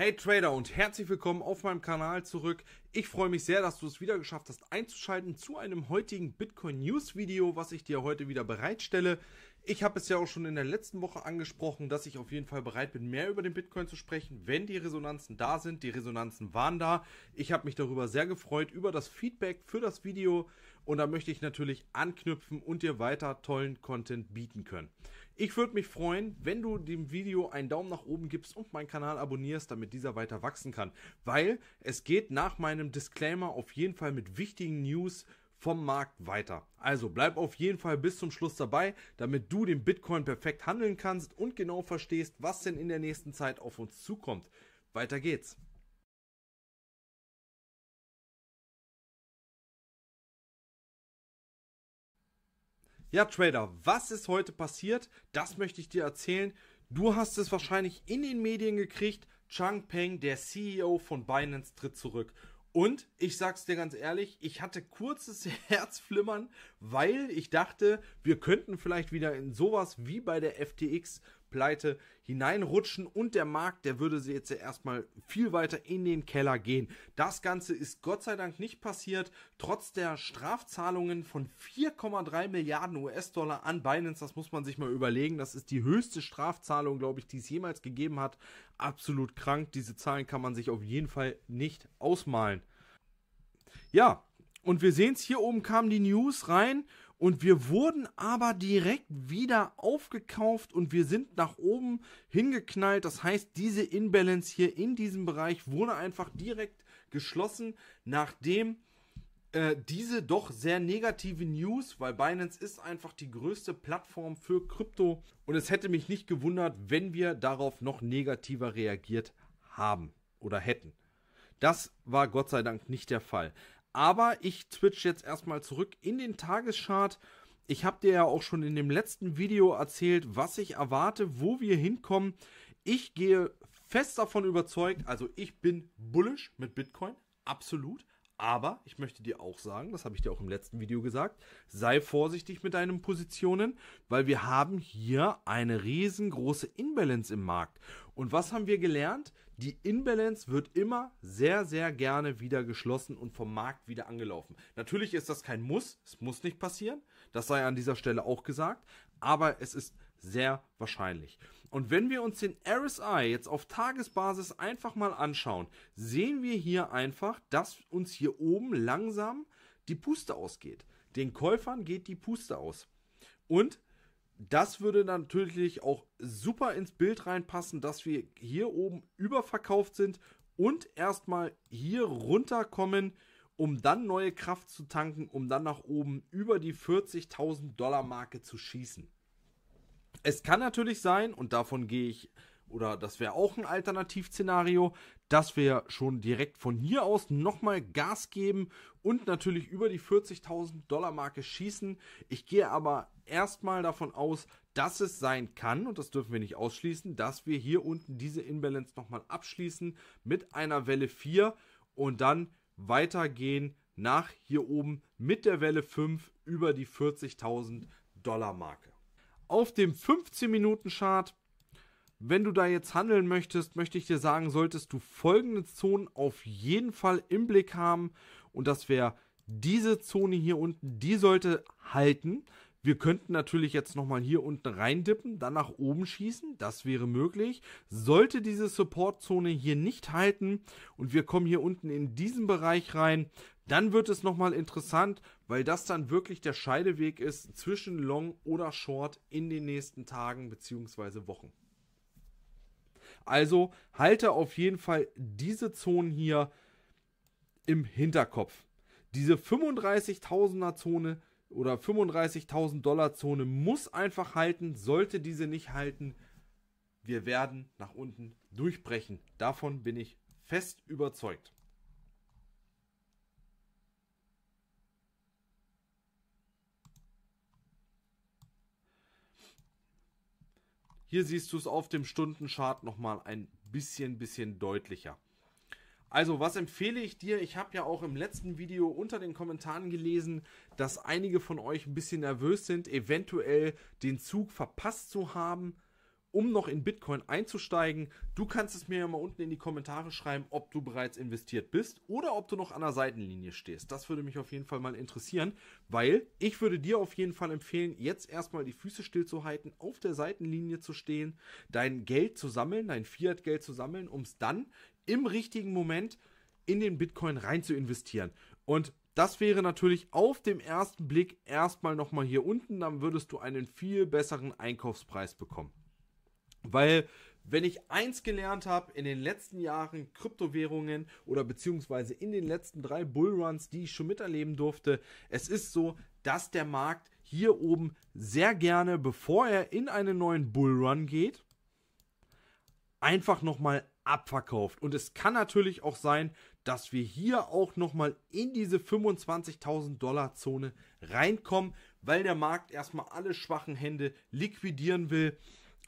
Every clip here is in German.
Hey Trader und herzlich willkommen auf meinem Kanal zurück. Ich freue mich sehr, dass du es wieder geschafft hast einzuschalten zu einem heutigen Bitcoin News Video, was ich dir heute wieder bereitstelle. Ich habe es ja auch schon in der letzten Woche angesprochen, dass ich auf jeden Fall bereit bin, mehr über den Bitcoin zu sprechen, wenn die Resonanzen da sind. Die Resonanzen waren da. Ich habe mich darüber sehr gefreut, über das Feedback für das Video und da möchte ich natürlich anknüpfen und dir weiter tollen Content bieten können. Ich würde mich freuen, wenn du dem Video einen Daumen nach oben gibst und meinen Kanal abonnierst, damit dieser weiter wachsen kann. Weil es geht nach meinem Disclaimer auf jeden Fall mit wichtigen News vom Markt weiter. Also bleib auf jeden Fall bis zum Schluss dabei, damit du den Bitcoin perfekt handeln kannst und genau verstehst, was denn in der nächsten Zeit auf uns zukommt. Weiter geht's. Ja, Trader, was ist heute passiert? Das möchte ich dir erzählen. Du hast es wahrscheinlich in den Medien gekriegt. Chang Peng, der CEO von Binance, tritt zurück. Und ich sag's dir ganz ehrlich, ich hatte kurzes Herzflimmern, weil ich dachte, wir könnten vielleicht wieder in sowas wie bei der FTX Pleite hineinrutschen und der Markt, der würde sie jetzt ja erstmal viel weiter in den Keller gehen. Das Ganze ist Gott sei Dank nicht passiert, trotz der Strafzahlungen von 4,3 Milliarden US-Dollar an Binance. Das muss man sich mal überlegen. Das ist die höchste Strafzahlung, glaube ich, die es jemals gegeben hat. Absolut krank. Diese Zahlen kann man sich auf jeden Fall nicht ausmalen. Ja, und wir sehen es hier oben kamen die News rein und wir wurden aber direkt wieder aufgekauft und wir sind nach oben hingeknallt. Das heißt, diese Imbalance hier in diesem Bereich wurde einfach direkt geschlossen, nachdem äh, diese doch sehr negative News, weil Binance ist einfach die größte Plattform für Krypto und es hätte mich nicht gewundert, wenn wir darauf noch negativer reagiert haben oder hätten. Das war Gott sei Dank nicht der Fall. Aber ich twitch jetzt erstmal zurück in den Tageschart. Ich habe dir ja auch schon in dem letzten Video erzählt, was ich erwarte, wo wir hinkommen. Ich gehe fest davon überzeugt, also ich bin bullish mit Bitcoin, absolut. Aber ich möchte dir auch sagen, das habe ich dir auch im letzten Video gesagt, sei vorsichtig mit deinen Positionen, weil wir haben hier eine riesengroße Imbalance im Markt. Und was haben wir gelernt? Die Imbalance wird immer sehr, sehr gerne wieder geschlossen und vom Markt wieder angelaufen. Natürlich ist das kein Muss, es muss nicht passieren, das sei an dieser Stelle auch gesagt, aber es ist sehr wahrscheinlich. Und wenn wir uns den RSI jetzt auf Tagesbasis einfach mal anschauen, sehen wir hier einfach, dass uns hier oben langsam die Puste ausgeht. Den Käufern geht die Puste aus. Und das würde natürlich auch super ins Bild reinpassen, dass wir hier oben überverkauft sind und erstmal hier runterkommen, um dann neue Kraft zu tanken, um dann nach oben über die 40.000 Dollar Marke zu schießen. Es kann natürlich sein, und davon gehe ich, oder das wäre auch ein Alternativszenario, dass wir schon direkt von hier aus nochmal Gas geben und natürlich über die 40.000 Dollar Marke schießen. Ich gehe aber erstmal davon aus, dass es sein kann, und das dürfen wir nicht ausschließen, dass wir hier unten diese Imbalance nochmal abschließen mit einer Welle 4 und dann weitergehen nach hier oben mit der Welle 5 über die 40.000 Dollar Marke auf dem 15-Minuten-Chart. Wenn du da jetzt handeln möchtest, möchte ich dir sagen, solltest du folgende Zonen auf jeden Fall im Blick haben. Und das wäre diese Zone hier unten, die sollte halten. Wir könnten natürlich jetzt nochmal hier unten reindippen, dann nach oben schießen, das wäre möglich. Sollte diese Supportzone hier nicht halten und wir kommen hier unten in diesen Bereich rein, dann wird es nochmal interessant, weil das dann wirklich der Scheideweg ist zwischen Long oder Short in den nächsten Tagen bzw. Wochen. Also halte auf jeden Fall diese Zone hier im Hinterkopf. Diese 35.000er Zone oder 35.000 Dollar Zone muss einfach halten. Sollte diese nicht halten, wir werden nach unten durchbrechen. Davon bin ich fest überzeugt. Hier siehst du es auf dem Stundenchart nochmal ein bisschen, bisschen deutlicher. Also, was empfehle ich dir? Ich habe ja auch im letzten Video unter den Kommentaren gelesen, dass einige von euch ein bisschen nervös sind, eventuell den Zug verpasst zu haben um noch in Bitcoin einzusteigen. Du kannst es mir ja mal unten in die Kommentare schreiben, ob du bereits investiert bist oder ob du noch an der Seitenlinie stehst. Das würde mich auf jeden Fall mal interessieren, weil ich würde dir auf jeden Fall empfehlen, jetzt erstmal die Füße stillzuhalten, auf der Seitenlinie zu stehen, dein Geld zu sammeln, dein Fiat-Geld zu sammeln, um es dann im richtigen Moment in den Bitcoin rein zu investieren. Und das wäre natürlich auf dem ersten Blick erstmal nochmal hier unten, dann würdest du einen viel besseren Einkaufspreis bekommen. Weil, wenn ich eins gelernt habe in den letzten Jahren Kryptowährungen oder beziehungsweise in den letzten drei Bullruns, die ich schon miterleben durfte, es ist so, dass der Markt hier oben sehr gerne, bevor er in einen neuen Bullrun geht, einfach nochmal abverkauft. Und es kann natürlich auch sein, dass wir hier auch nochmal in diese 25.000 Dollar Zone reinkommen, weil der Markt erstmal alle schwachen Hände liquidieren will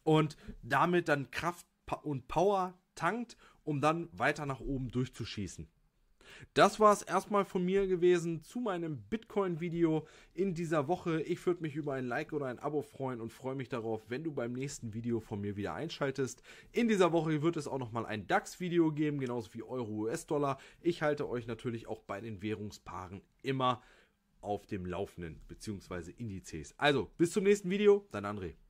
und damit dann Kraft und Power tankt, um dann weiter nach oben durchzuschießen. Das war es erstmal von mir gewesen zu meinem Bitcoin-Video in dieser Woche. Ich würde mich über ein Like oder ein Abo freuen und freue mich darauf, wenn du beim nächsten Video von mir wieder einschaltest. In dieser Woche wird es auch nochmal ein DAX-Video geben, genauso wie Euro, US-Dollar. Ich halte euch natürlich auch bei den Währungspaaren immer auf dem Laufenden, beziehungsweise Indizes. Also, bis zum nächsten Video, dein André.